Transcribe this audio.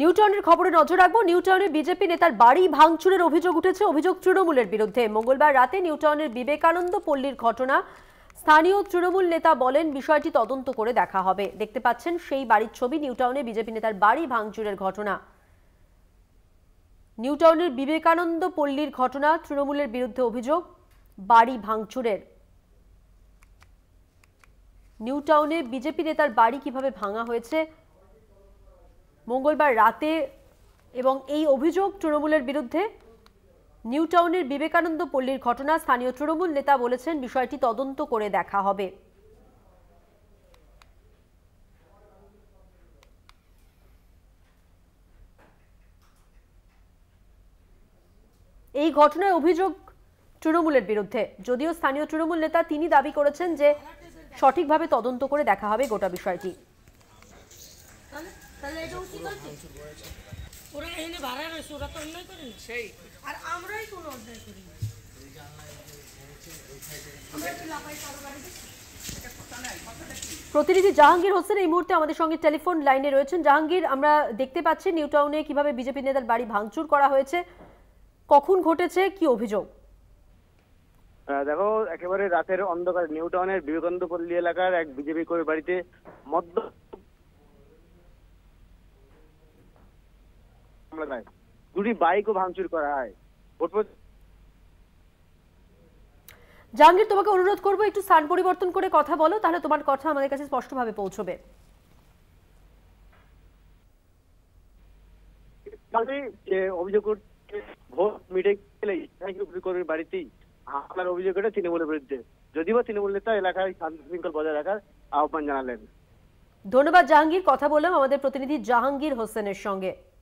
নিউটাউনের খবরে নজর রাখবো নিউটাউনে বিজেপি নেতার বাড়ি ভাঙচুরের অভিযোগ উঠেছে অভিযোগ তৃণমূলের বিরুদ্ধে মঙ্গলবার রাতে নিউটাউনের বিবেকানন্দ পল্লীর ঘটনা স্থানীয় তৃণমূল নেতা বলেন বিষয়টি তদন্ত করে দেখা হবে দেখতে পাচ্ছেন সেই বাড়ির ছবি নিউটাউনে বিজেপি নেতার বাড়ি ভাঙচুরের ঘটনা নিউটাউনের বিবেকানন্দ পল্লীর ঘটনা তৃণমূলের বিরুদ্ধে অভিযোগ বাড়ি ভাঙচুরের নিউটাউনে বিজেপি নেতার বাড়ি কিভাবে ভাঙা হয়েছে মঙ্গলবার রাতে এবং এই অভিযোগ তৃণমূলের বিরুদ্ধে নিউ টাউনের বিবেকানন্দ পল্লীর ঘটনা স্থানীয় তৃণমূল নেতা বলেছেন বিষয়টি তদন্ত করে দেখা হবে এই ঘটনায় অভিযোগ তৃণমূলের বিরুদ্ধে যদিও স্থানীয় তৃণমূল নেতা তিনি দাবি করেছেন যে সঠিকভাবে তদন্ত করে দেখা হবে গোটা বিষয়টি ওরা এনে ভাড়া রয়েছে ওরা তো অন্যায় করে না সেই আর আমরাই কোনো অন্যায় করি প্রতিনিধি জাহাঙ্গীর হোসেন এই মুহূর্তে আমাদের সঙ্গে টেলিফোন লাইনে রয়েছেন জাহাঙ্গীর আমরা দেখতে পাচ্ছি নিউ টাউনে কিভাবে বিজেপি নেতার বাড়ি ভাঙচুর করা হয়েছে কখন ঘটেছে কি অভিযোগ দেখো একেবারে রাতের অন্ধকার নিউ টাউনের বিবেকানন্দ পল্লী এলাকার এক বিজেপি কর্মী বাড়িতে মদ্য দেয় দুটি বাইকও ভাঙচুর করা হয় জাহাঙ্গীর তোমাকে অনুরোধ করবো একটু স্থান পরিবর্তন করে কথা বলো তাহলে তোমার কথা আমাদের কাছে স্পষ্টভাবে পৌঁছবে তৃণমূলের বিরুদ্ধে যদিও তৃণমূল এলাকায় বজায় রাখার আহ্বান জানালেন ধন্যবাদ জাহাঙ্গীর কথা বললাম আমাদের প্রতিনিধি জাহাঙ্গীর হোসেনের সঙ্গে